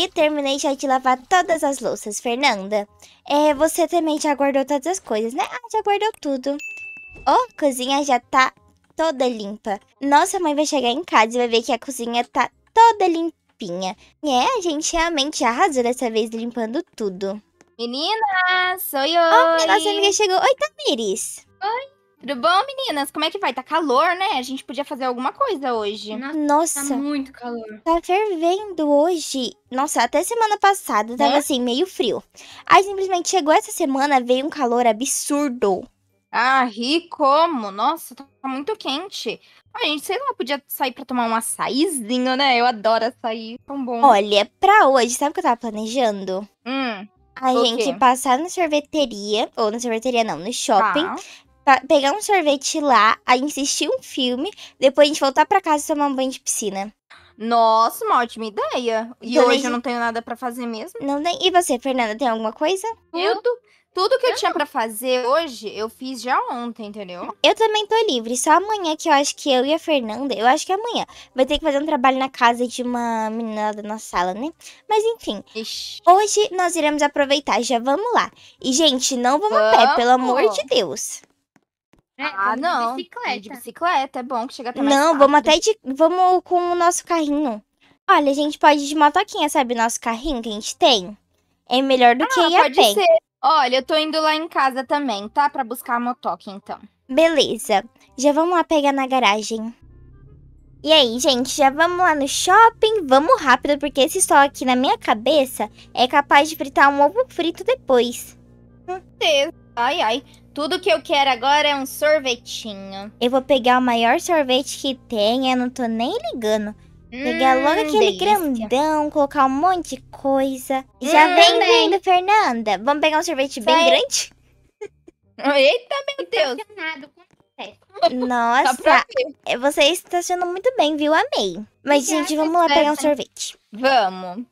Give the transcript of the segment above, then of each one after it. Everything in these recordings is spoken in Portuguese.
E terminei já de lavar todas as louças, Fernanda. É, você também já guardou todas as coisas, né? Ah, já guardou tudo. Oh, a cozinha já tá toda limpa. Nossa mãe vai chegar em casa e vai ver que a cozinha tá toda limpinha. É, a gente realmente arrasou dessa vez limpando tudo. Meninas, sou eu. Oh, nossa amiga chegou. Oi, Tamiris. Oi. Tudo bom, meninas? Como é que vai? Tá calor, né? A gente podia fazer alguma coisa hoje. Nossa. Tá muito calor. Tá fervendo hoje. Nossa, até semana passada tava é? assim, meio frio. Aí simplesmente chegou essa semana, veio um calor absurdo. Ah, e como? Nossa, tá muito quente. A gente, sei lá, podia sair pra tomar um açaízinho, né? Eu adoro açaí, tão bom. Olha, pra hoje, sabe o que eu tava planejando? Hum. A gente passar na sorveteria, ou na sorveteria não, no shopping, tá. Tá, pegar um sorvete lá, aí assistir um filme, depois a gente voltar para casa e tomar um banho de piscina. Nossa, uma ótima ideia. E então, hoje eu não tenho nada para fazer mesmo. Não tem. E você, Fernanda, tem alguma coisa? Eu tô... Tudo que eu, eu tinha para fazer hoje, eu fiz já ontem, entendeu? Eu também tô livre, só amanhã que eu acho que eu e a Fernanda, eu acho que é amanhã, vai ter que fazer um trabalho na casa de uma menina da nossa sala, né? Mas enfim, Ixi. hoje nós iremos aproveitar, já vamos lá. E, gente, não vamos, vamos. a pé, pelo amor de Deus. É, ah, não. De bicicleta. de bicicleta, é bom que chega até mais Não, rápido. vamos até de... Vamos com o nosso carrinho. Olha, a gente pode ir de motoquinha, sabe? Nosso carrinho que a gente tem. É melhor do ah, que ir a pé. Ser. Olha, eu tô indo lá em casa também, tá? Pra buscar a motoque, então. Beleza. Já vamos lá pegar na garagem. E aí, gente, já vamos lá no shopping? Vamos rápido, porque esse sol aqui na minha cabeça é capaz de fritar um ovo frito depois. Certeza. Ai, ai. Tudo que eu quero agora é um sorvetinho. Eu vou pegar o maior sorvete que tem, eu não tô nem ligando. Pegar hum, logo aquele delícia. grandão, colocar um monte de coisa. Já hum, vem vindo, Fernanda. Vamos pegar um sorvete bem grande? Eita, meu tá Deus. Tá Nossa, é, você está sendo muito bem, viu? Amei. Mas, gente, vamos lá pegar um sorvete. Vamos.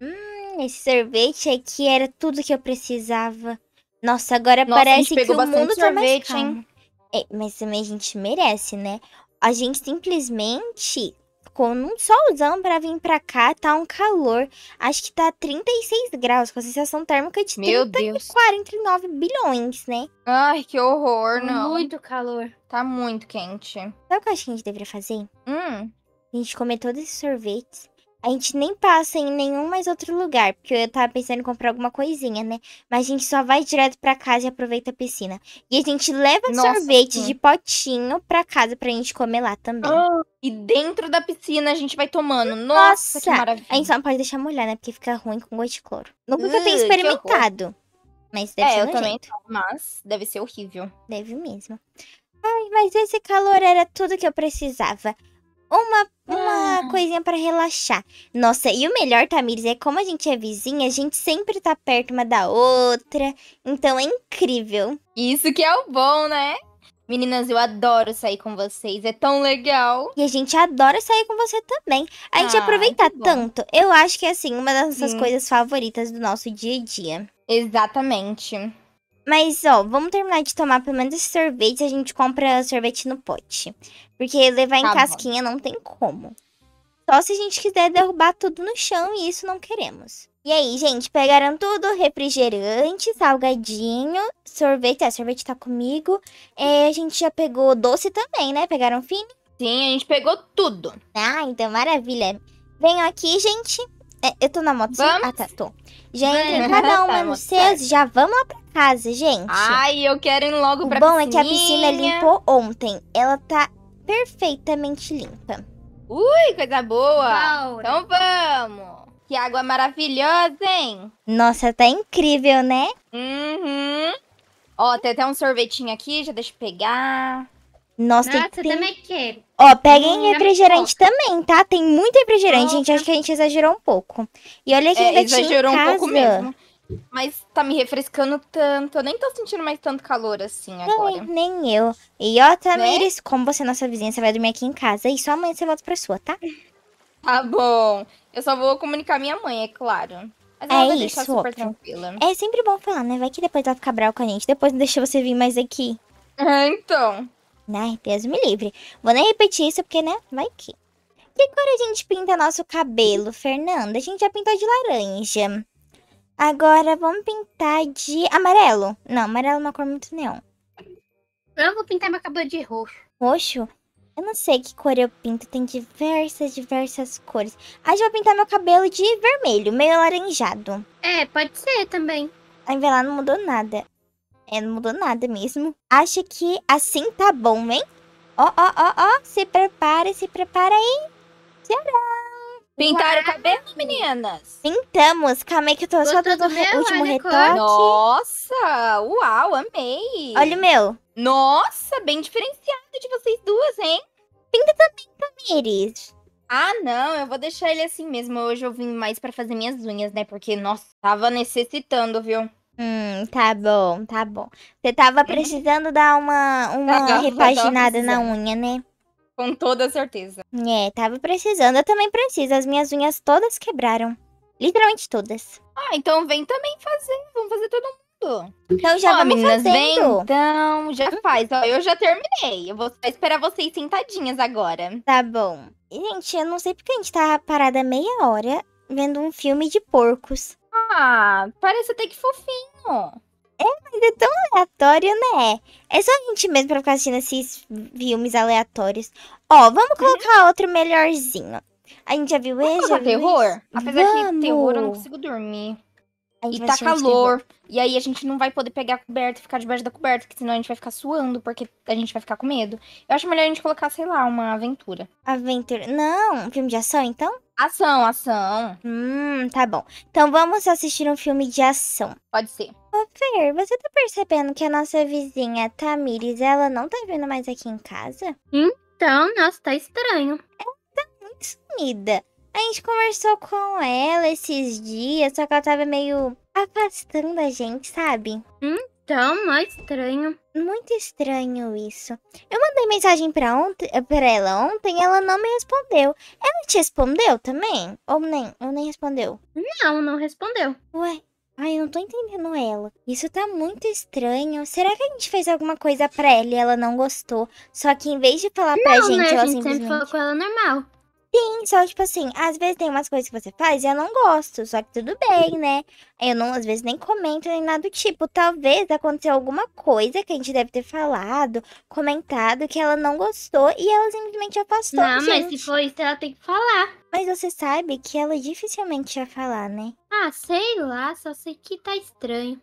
Hum, esse sorvete aqui era tudo que eu precisava. Nossa, agora Nossa, parece que o mundo sorvete, tá mais calmo. É, mas também a gente merece, né? A gente simplesmente ficou num solzão pra vir pra cá, tá um calor. Acho que tá 36 graus, com a sensação térmica de Meu 30 Deus. e 49 bilhões, né? Ai, que horror, tá não. Muito calor. Tá muito quente. Sabe o que eu acho que a gente deveria fazer? Hum. A gente comer todos esses sorvetes a gente nem passa em nenhum mais outro lugar, porque eu tava pensando em comprar alguma coisinha, né? Mas a gente só vai direto pra casa e aproveita a piscina. E a gente leva Nossa, sorvete sim. de potinho pra casa pra gente comer lá também. Ah, e dentro da piscina a gente vai tomando. Nossa, Nossa, que maravilha. A gente só não pode deixar molhar, né? Porque fica ruim com gosto de cloro. Nunca uh, tenho hum, experimentado. Mas deve é, ser eu nojento. também, mas deve ser horrível. Deve mesmo. Ai, mas esse calor era tudo que eu precisava uma, uma ah. coisinha para relaxar. Nossa, e o melhor, Tamires, é como a gente é vizinha, a gente sempre tá perto uma da outra. Então é incrível. Isso que é o bom, né? Meninas, eu adoro sair com vocês, é tão legal. E a gente adora sair com você também. A gente ah, aproveita tanto. Eu acho que é assim, uma das nossas hum. coisas favoritas do nosso dia a dia. Exatamente. Mas, ó, vamos terminar de tomar pelo menos esse sorvete. A gente compra sorvete no pote. Porque levar em tá casquinha não tem como. Só se a gente quiser derrubar tudo no chão e isso não queremos. E aí, gente, pegaram tudo, refrigerante, salgadinho, sorvete, é, sorvete tá comigo. É, a gente já pegou doce também, né? Pegaram fine? Sim, a gente pegou tudo. Ah, então maravilha. Venham aqui, gente. É, eu tô na moto. Vamos? Ah, tá, tô. Já entrem cada tá, uma tá, nos seus já vamos lá pra casa, gente. Ai, eu quero ir logo o pra bom é que a piscina limpou ontem. Ela tá perfeitamente limpa. Ui, coisa boa. Então vamos. Que água maravilhosa, hein? Nossa, tá incrível, né? Uhum. Ó, tem até um sorvetinho aqui, já deixa eu pegar. Nossa, Nossa tem... também é que Ó, peguem hum, refrigerante também, tá? Tem muito refrigerante, Nossa. gente. Acho que a gente exagerou um pouco. E olha que é, ainda exagerou um pouco mesmo. Mas tá me refrescando tanto. Eu nem tô sentindo mais tanto calor assim agora. nem eu. E ó, Tamiris, né? como você é nossa vizinha, você vai dormir aqui em casa. E só amanhã você volta pra sua, tá? Tá bom. Eu só vou comunicar minha mãe, é claro. Mas ela é vai isso, super tranquila. É sempre bom falar, né? Vai que depois ela fica brava com a gente. Depois não deixa você vir mais aqui. É, então. Ai, né? Deus me livre. Vou nem repetir isso porque, né? Vai que. Que cor a gente pinta nosso cabelo, Fernanda? A gente já pintou de laranja. Agora vamos pintar de amarelo. Não, amarelo é uma cor muito neon. Eu vou pintar meu cabelo de roxo. Roxo? Eu não sei que cor eu pinto. Tem diversas, diversas cores. a gente vai pintar meu cabelo de vermelho, meio alaranjado. É, pode ser também. A lá não mudou nada. É, não mudou nada mesmo. Acha que assim tá bom, hein? Ó, ó, ó, ó. Se prepare, se prepare aí. Tcharam! Pintaram o cabelo, meninas? Pintamos. Calma aí que eu tô Gostou só dando o re último olha, retoque. Nossa! Uau, amei! Olha o meu. Nossa, bem diferenciado de vocês duas, hein? Pinta também, Tamires. Ah, não, eu vou deixar ele assim mesmo. Hoje eu vim mais para fazer minhas unhas, né? Porque, nossa, tava necessitando, viu? Hum, tá bom, tá bom. Você tava uhum. precisando dar uma, uma repaginada na unha, né? Com toda certeza. É, tava precisando. Eu também preciso. As minhas unhas todas quebraram. Literalmente todas. Ah, então vem também fazer. Vamos fazer todo mundo. Então já Ó, vamos meninas, fazendo. Vem, então, já hum. faz. Ó, eu já terminei. Eu vou esperar vocês sentadinhas agora. Tá bom. Gente, eu não sei porque a gente tá parada meia hora vendo um filme de porcos. Ah, parece até que fofinho. É, mas é tão aleatório, né? É só a gente mesmo pra ficar assistindo esses filmes aleatórios. Ó, vamos uhum. colocar uhum. outro melhorzinho. A gente já viu esse? Já terror? Apesar vamos. que terror eu não consigo dormir. E tá calor. E aí a gente não vai poder pegar a coberta e ficar debaixo da coberta, porque senão a gente vai ficar suando, porque a gente vai ficar com medo. Eu acho melhor a gente colocar, sei lá, uma aventura. Aventura. Não, um filme de ação, então? Ação, ação. Hum, tá bom. Então vamos assistir um filme de ação. Pode ser. Ô, Fer, você tá percebendo que a nossa vizinha Tamires, ela não tá vindo mais aqui em casa? Então, nossa, tá estranho. Ela tá muito sumida. A gente conversou com ela esses dias, só que ela tava meio afastando a gente, sabe? Então, mais estranho. Muito estranho isso. Eu mandei mensagem pra, ontem, pra ela ontem ela não me respondeu. Ela te respondeu também? Ou nem? Ou nem respondeu? Não, não respondeu. Ué, Ai, eu não tô entendendo ela. Isso tá muito estranho. Será que a gente fez alguma coisa pra ela e ela não gostou? Só que em vez de falar não, pra né? gente, né? ela a gente simplesmente... sempre falou com ela normal. Sim, só tipo assim, às vezes tem umas coisas que você faz e eu não gosto, só que tudo bem, né? Eu não, às vezes, nem comento nem nada do tipo. Talvez aconteceu alguma coisa que a gente deve ter falado, comentado, que ela não gostou e ela simplesmente afastou. Não, gente. mas se for isso, ela tem que falar. Mas você sabe que ela dificilmente ia falar, né? Ah, sei lá, só sei que tá estranho.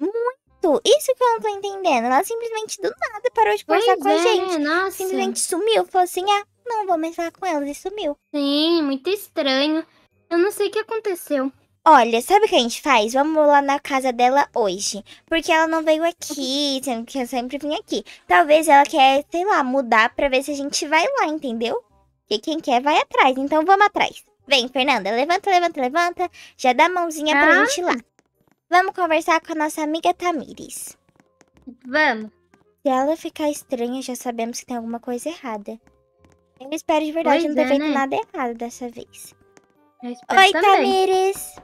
Muito. Isso que eu não tô entendendo. Ela simplesmente do nada parou de pois conversar é, com a é, né? gente. Nossa. Simplesmente sumiu. Falou assim: ah, não vou mais falar com elas e sumiu. Sim, muito estranho. Eu não sei o que aconteceu. Olha, sabe o que a gente faz? Vamos lá na casa dela hoje. Porque ela não veio aqui, sendo que eu sempre vim aqui. Talvez ela quer, sei lá, mudar pra ver se a gente vai lá, entendeu? E quem quer vai atrás, então vamos atrás. Vem, Fernanda, levanta, levanta, levanta. Já dá a mãozinha ah. pra gente ir lá. Vamos conversar com a nossa amiga Tamires. Vamos. Se ela ficar estranha, já sabemos que tem alguma coisa errada. Eu espero de verdade pois não ter é, feito né? nada errado dessa vez. Oi, Tamires!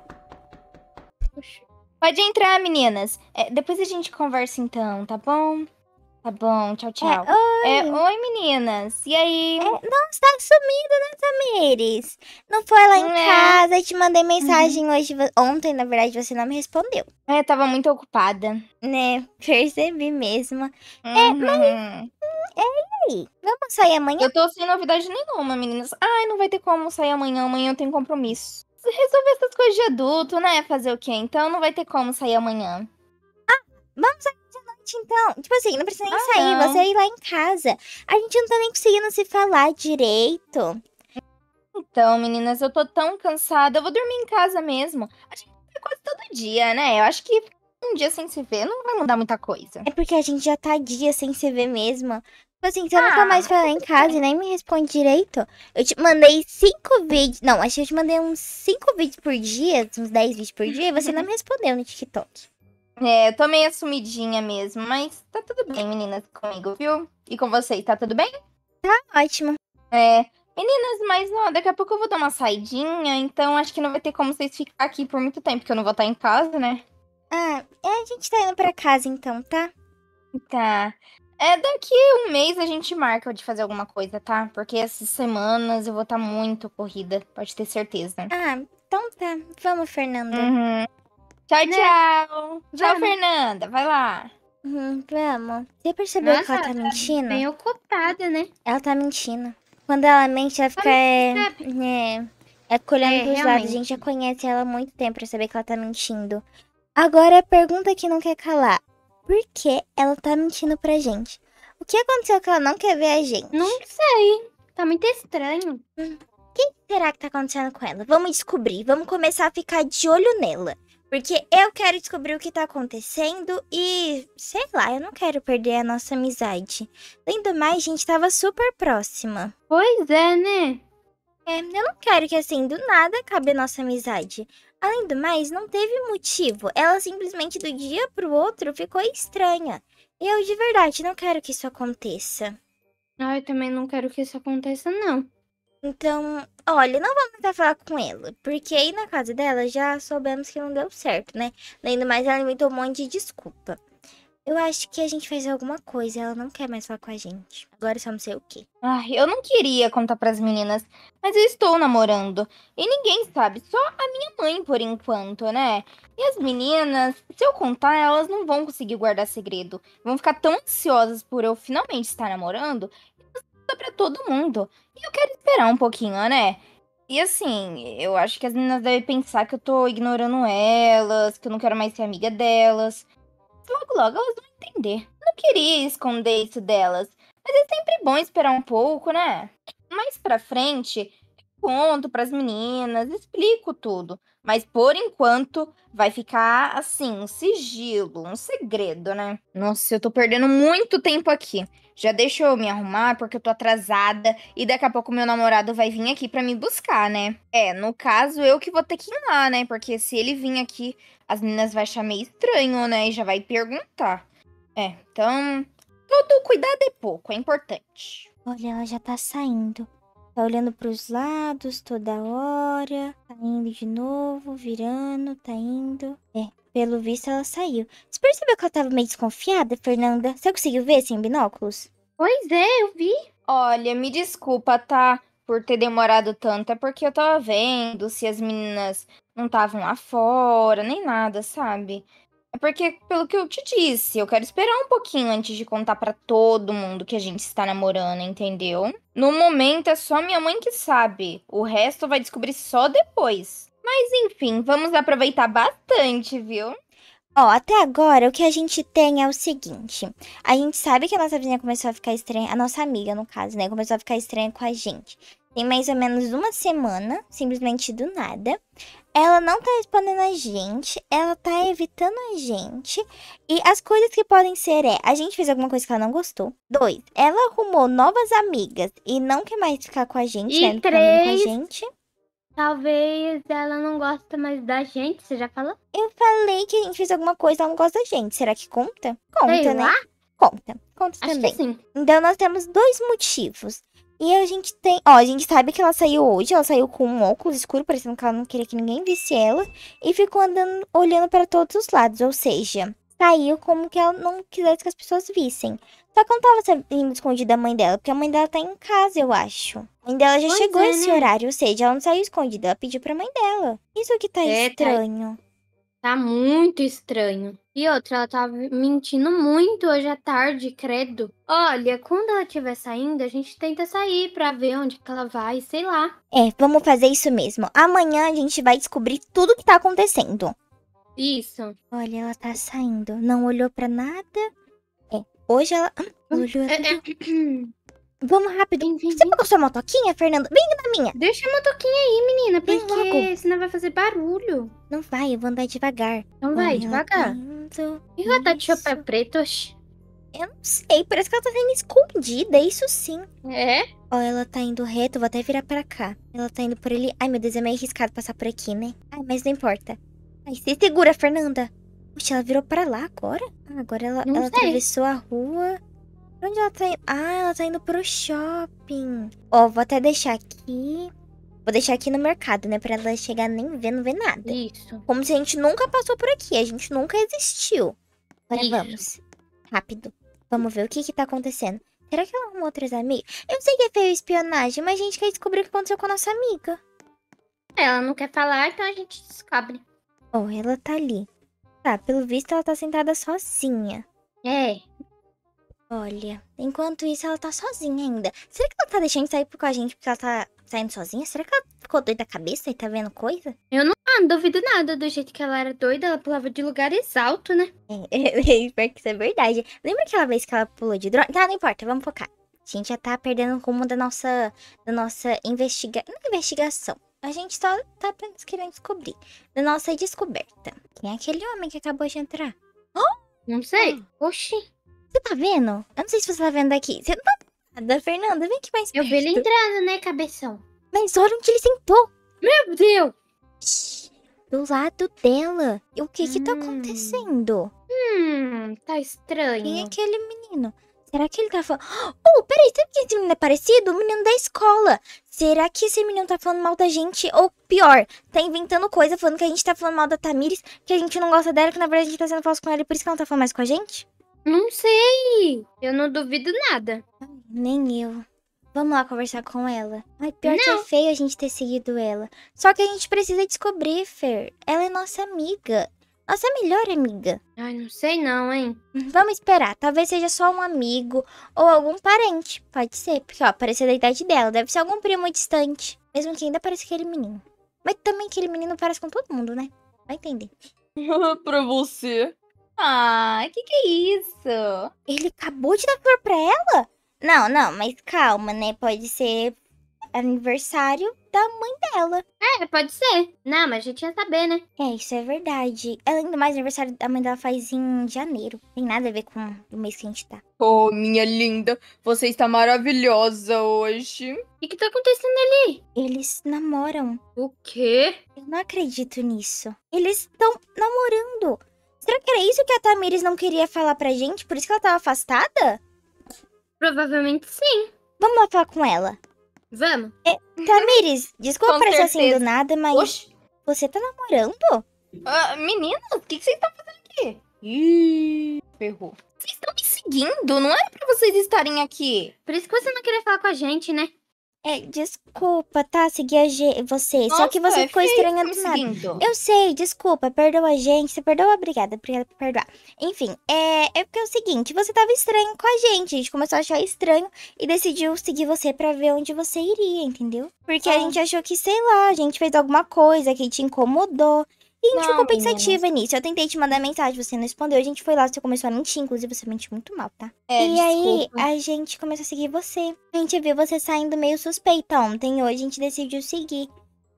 Pode entrar, meninas. É, depois a gente conversa então, tá bom? Tá bom, tchau, é, tchau. É, oi. oi. meninas. E aí? É, você tá sumindo, né, Tamires? Não foi lá em é. casa, te mandei uhum. mensagem uhum. hoje. Ontem, na verdade, você não me respondeu. É, tava muito ocupada. Né, percebi mesmo. Uhum. É, mas uhum é e aí? Vamos sair amanhã? Eu tô sem novidade nenhuma, meninas. Ai, não vai ter como sair amanhã. Amanhã eu tenho compromisso. Resolver essas coisas de adulto, né? Fazer o quê? Então não vai ter como sair amanhã. Ah, vamos sair de noite então. Tipo assim, não precisa nem ah, sair, não. você ir lá em casa. A gente não tá nem conseguindo se falar direito. Então, meninas, eu tô tão cansada. Eu vou dormir em casa mesmo. A gente tá quase todo dia, né? Eu acho que um dia sem se ver não vai mudar muita coisa. É porque a gente já tá dia sem se ver mesmo. Tipo assim, você tá ah, nunca mais falar em casa e nem me responde direito. Eu te mandei cinco vídeos. Não, acho que eu te mandei uns cinco vídeos por dia, uns dez vídeos por dia, e você não me respondeu no TikTok. É, eu tô meio assumidinha mesmo, mas tá tudo bem, meninas, comigo, viu? E com vocês, tá tudo bem? Tá ótimo. É. Meninas, mas não, daqui a pouco eu vou dar uma saidinha, então acho que não vai ter como vocês ficar aqui por muito tempo, porque eu não vou estar em casa, né? Ah, é, a gente tá indo pra casa então, tá? Tá. É, daqui um mês a gente marca de fazer alguma coisa, tá? Porque essas semanas eu vou estar tá muito corrida, pode ter certeza. Ah, então tá. Vamos, Fernanda. Uhum. Tchau, né? tchau. Tchau, Fernanda. Vai lá. Uhum, vamos. Você percebeu Nossa, que ela tá, ela tá mentindo? Bem ocupada, né? Ela tá mentindo. Quando ela mente, ela fica. É, né, é, é colhendo é, realmente. lados. A gente já conhece ela há muito tempo pra saber que ela tá mentindo. Agora a pergunta que não quer calar. Por que ela tá mentindo pra gente? O que aconteceu que ela não quer ver a gente? Não sei. Tá muito estranho. Hum. O que será que tá acontecendo com ela? Vamos descobrir. Vamos começar a ficar de olho nela. Porque eu quero descobrir o que tá acontecendo e, sei lá, eu não quero perder a nossa amizade. Além do mais, a gente tava super próxima. Pois é, né? É, eu não quero que assim, do nada acabe a nossa amizade. Além do mais, não teve motivo. Ela simplesmente do dia pro outro ficou estranha. Eu de verdade não quero que isso aconteça. Ah, eu também não quero que isso aconteça, não. Então, olha, não vamos tentar falar com ela, porque aí na casa dela já soubemos que não deu certo, né? Além do mais, ela inventou um monte de desculpa. Eu acho que a gente fez alguma coisa, ela não quer mais falar com a gente. Agora só não sei o quê. Ai, eu não queria contar para as meninas, mas eu estou namorando. E ninguém sabe, só a minha mãe por enquanto, né? E as meninas, se eu contar, elas não vão conseguir guardar segredo. Vão ficar tão ansiosas por eu finalmente estar namorando, contar para todo mundo. E eu quero esperar um pouquinho, né? E assim, eu acho que as meninas devem pensar que eu tô ignorando elas, que eu não quero mais ser amiga delas. Logo, logo elas vão entender. Não queria esconder isso delas, mas é sempre bom esperar um pouco, né? Mais pra frente, conto para as meninas, explico tudo. Mas por enquanto vai ficar assim, um sigilo, um segredo, né? Nossa, eu tô perdendo muito tempo aqui. Já deixa eu me arrumar porque eu tô atrasada e daqui a pouco meu namorado vai vir aqui para me buscar, né? É, no caso eu que vou ter que ir lá, né? Porque se ele vir aqui, as meninas vai achar meio estranho, né? E já vai perguntar. É, então todo cuidado é pouco, é importante. Olha, ela já tá saindo. Tá olhando para os lados toda hora. Tá indo de novo, virando, tá indo. É, pelo visto ela saiu. Você percebeu que ela tava meio desconfiada, Fernanda? Você conseguiu ver sem assim, binóculos? Pois é, eu vi. Olha, me desculpa, tá? Por ter demorado tanto. É porque eu tava vendo se as meninas não estavam lá fora, nem nada, sabe? É porque, pelo que eu te disse, eu quero esperar um pouquinho antes de contar para todo mundo que a gente está namorando, entendeu? No momento é só minha mãe que sabe. O resto vai descobrir só depois. Mas enfim, vamos aproveitar bastante, viu? Ó, até agora o que a gente tem é o seguinte: a gente sabe que a nossa vizinha começou a ficar estranha, a nossa amiga, no caso, né? Começou a ficar estranha com a gente tem mais ou menos uma semana, simplesmente do nada. Ela não tá respondendo a gente, ela tá evitando a gente. E as coisas que podem ser é: a gente fez alguma coisa que ela não gostou. Dois, ela arrumou novas amigas e não quer mais ficar com a gente, e né? Três, com a gente. Talvez ela não gosta mais da gente, você já falou? Eu falei que a gente fez alguma coisa, ela não gosta da gente. Será que conta? Conta, Sei né? Lá? Conta. Conta Acho também. Então nós temos dois motivos. E a gente tem. Ó, a gente sabe que ela saiu hoje. Ela saiu com um óculos escuro, parecendo que ela não queria que ninguém visse ela. E ficou andando, olhando para todos os lados. Ou seja, saiu como que ela não quisesse que as pessoas vissem. Só que ela não tava saindo escondida da mãe dela, porque a mãe dela tá em casa, eu acho. A mãe dela já pois chegou é, esse né? horário, ou seja, ela não saiu escondida, ela pediu pra mãe dela. Isso que tá é, tá. estranho. Tá... Tá muito estranho. E outra, ela tava tá mentindo muito hoje à tarde, credo. Olha, quando ela estiver saindo, a gente tenta sair pra ver onde que ela vai, sei lá. É, vamos fazer isso mesmo. Amanhã a gente vai descobrir tudo que tá acontecendo. Isso. Olha, ela tá saindo. Não olhou pra nada. É, hoje ela. Hum, olhou. É, é. Vamos rápido. Vem, vem, Você não pegou sua motoquinha, Fernanda? Vem na minha. Deixa a motoquinha aí, menina, vem porque logo. senão vai fazer barulho. Não vai, eu vou andar devagar. Não vai, devagar. E ela tá de chapéu preto? Eu não sei, parece que ela tá vindo escondida, é isso sim. É? Ó, ela tá indo reto, vou até virar pra cá. Ela tá indo por ali. Ai, meu Deus, é meio arriscado passar por aqui, né? Ai, mas não importa. Ai, se segura, Fernanda. Poxa, ela virou pra lá agora? Ah, agora ela, ela atravessou a rua. Pra onde ela tá indo? Ah, ela tá indo pro shopping. Ó, vou até deixar aqui. Vou deixar aqui no mercado, né? Pra ela chegar nem ver, não ver nada. Isso. Como se a gente nunca passou por aqui. A gente nunca existiu. Agora Isso. vamos. Rápido. Vamos ver o que que tá acontecendo. Será que ela arrumou outras amigas? Eu sei que é feio espionagem, mas a gente quer descobrir o que aconteceu com a nossa amiga. Ela não quer falar, então a gente descobre. Oh, ela tá ali. Tá, pelo visto ela tá sentada sozinha. É. Olha, enquanto isso ela tá sozinha ainda. Será que ela tá deixando sair com a gente porque ela tá saindo sozinha? Será que ela ficou doida da cabeça e tá vendo coisa? Eu não, ah, não duvido nada do jeito que ela era doida, ela pulava de lugares altos, né? É, espero que isso é verdade. Lembra aquela vez que ela pulou de drone? Tá, não importa, vamos focar. A gente já tá perdendo o rumo da nossa, da nossa investiga... Não, é investigação. A gente só tá apenas querendo descobrir. Da nossa descoberta. Quem é aquele homem que acabou de entrar? Oh! Não sei. Ah. Oxi. Você tá vendo? Eu não sei se você tá vendo aqui. Você não tá nada, Fernanda. Vem aqui mais perto. Eu vi ele entrando, né, cabeção? Mas olha onde ele sentou. Meu Deus! Do lado dela. E o que hum. que tá hum. acontecendo? Hum, tá estranho. Quem é aquele menino? Será que ele tá falando... Oh, peraí, sabe que esse menino é parecido? O menino da escola. Será que esse menino tá falando mal da gente? Ou pior, tá inventando coisa, falando que a gente tá falando mal da Tamires, que a gente não gosta dela, que na verdade a gente tá sendo falso com ela e por isso que ela não tá falando mais com a gente? Não sei, eu não duvido nada. Nem eu. Vamos lá conversar com ela. Ai, pior não. que é feio a gente ter seguido ela. Só que a gente precisa descobrir, Fer. Ela é nossa amiga. Nossa melhor amiga. Ai, não sei não, hein? Hum, vamos esperar. Talvez seja só um amigo ou algum parente. Pode ser, porque ó, parecia da idade dela. Deve ser algum primo distante. Mesmo que ainda pareça aquele menino. Mas também aquele menino parece com todo mundo, né? Vai entender. pra você. Ah, que que é isso? Ele acabou de dar flor pra ela? Não, não, mas calma, né? Pode ser aniversário da mãe dela. É, pode ser. Não, mas a gente ia saber, né? É, isso é verdade. Ela é ainda mais aniversário da mãe dela faz em janeiro. Tem nada a ver com o mês que a gente tá. Oh, minha linda, você está maravilhosa hoje. O que, que tá acontecendo ali? Eles namoram. O quê? Eu não acredito nisso. Eles estão namorando. Será que era isso que a Tamires não queria falar pra gente? Por isso que ela tava afastada? Provavelmente sim. Vamos lá falar com ela. Vamos. É, Tamires, desculpa aparecer assim do nada, mas. Oxi. Você tá namorando? Uh, o que, que você tá fazendo aqui? Ih, ferrou. Vocês estão me seguindo? Não era pra vocês estarem aqui. Por isso que você não queria falar com a gente, né? É, desculpa, tá? Seguir a você. Nossa, Só que você é ficou estranha do nada. Eu sei, desculpa, perdoa a gente. Você perdoa? Obrigada, obrigada por perdoar. Enfim, é, é porque é o seguinte, você tava estranho com a gente. A gente começou a achar estranho e decidiu seguir você para ver onde você iria, entendeu? Porque ah. a gente achou que, sei lá, a gente fez alguma coisa que te incomodou. E a gente não, ficou pensativa nisso. Eu tentei te mandar mensagem, você não respondeu. A gente foi lá, você começou a mentir. Inclusive, você mentiu muito mal, tá? É, e desculpa. aí, a gente começou a seguir você. A gente viu você saindo meio suspeita ontem. Hoje, a gente decidiu seguir.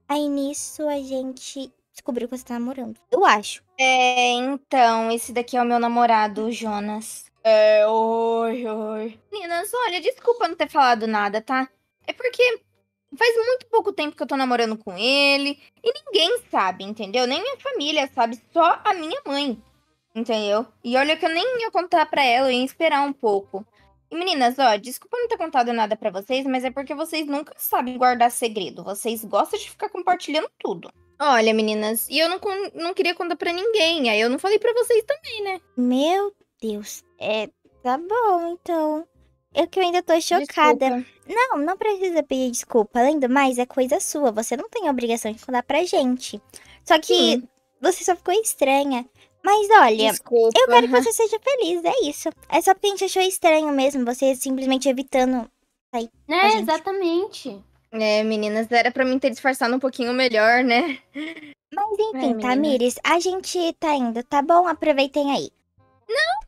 Aí, nisso, a gente descobriu que você tá namorando. Eu acho. É, então, esse daqui é o meu namorado, o Jonas. É, oi, oi. Meninas, olha, desculpa não ter falado nada, tá? É porque faz muito pouco tempo que eu tô namorando com ele. E ninguém sabe, entendeu? Nem minha família sabe, só a minha mãe. Entendeu? E olha que eu nem ia contar pra ela, eu ia esperar um pouco. E meninas, ó, desculpa não ter contado nada para vocês, mas é porque vocês nunca sabem guardar segredo. Vocês gostam de ficar compartilhando tudo. Olha, meninas, e eu não, não queria contar para ninguém. Aí eu não falei para vocês também, né? Meu Deus, é. Tá bom, então. Eu é que eu ainda tô chocada. Desculpa. Não, não precisa pedir desculpa. Além do mais, é coisa sua. Você não tem obrigação de falar pra gente. Só que Sim. você só ficou estranha. Mas olha, desculpa, eu quero que você seja feliz, é isso. É só porque a gente achou estranho mesmo, você simplesmente evitando sair. É, exatamente. É, meninas, era para mim ter disfarçado um pouquinho melhor, né? Mas é, enfim, é, Tamires, a gente tá indo, tá bom? Aproveitem aí.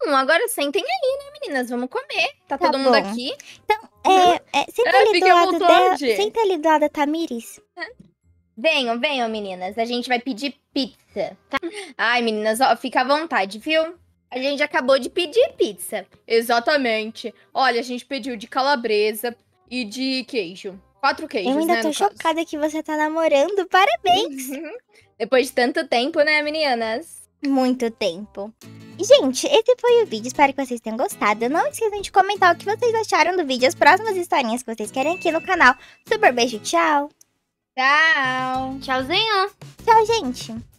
Não, agora sentem aí, né, meninas? Vamos comer. Tá, tá todo bom. mundo aqui. Então, uhum. é, é, senta, ah, ali do lado dela, senta ali do lado da Tamiris. Venham, venham, meninas. A gente vai pedir pizza, tá? Ai, meninas, ó, fica à vontade, viu? A gente acabou de pedir pizza. Exatamente. Olha, a gente pediu de calabresa e de queijo. Quatro queijos, né? Eu ainda né, tô chocada caso. que você tá namorando. Parabéns! Uhum. Depois de tanto tempo, né, meninas? muito tempo. Gente, esse foi o vídeo, espero que vocês tenham gostado. Não esqueçam de comentar o que vocês acharam do vídeo, as próximas historinhas que vocês querem aqui no canal. Super beijo, tchau! Tchau! Tchauzinho! Tchau, gente!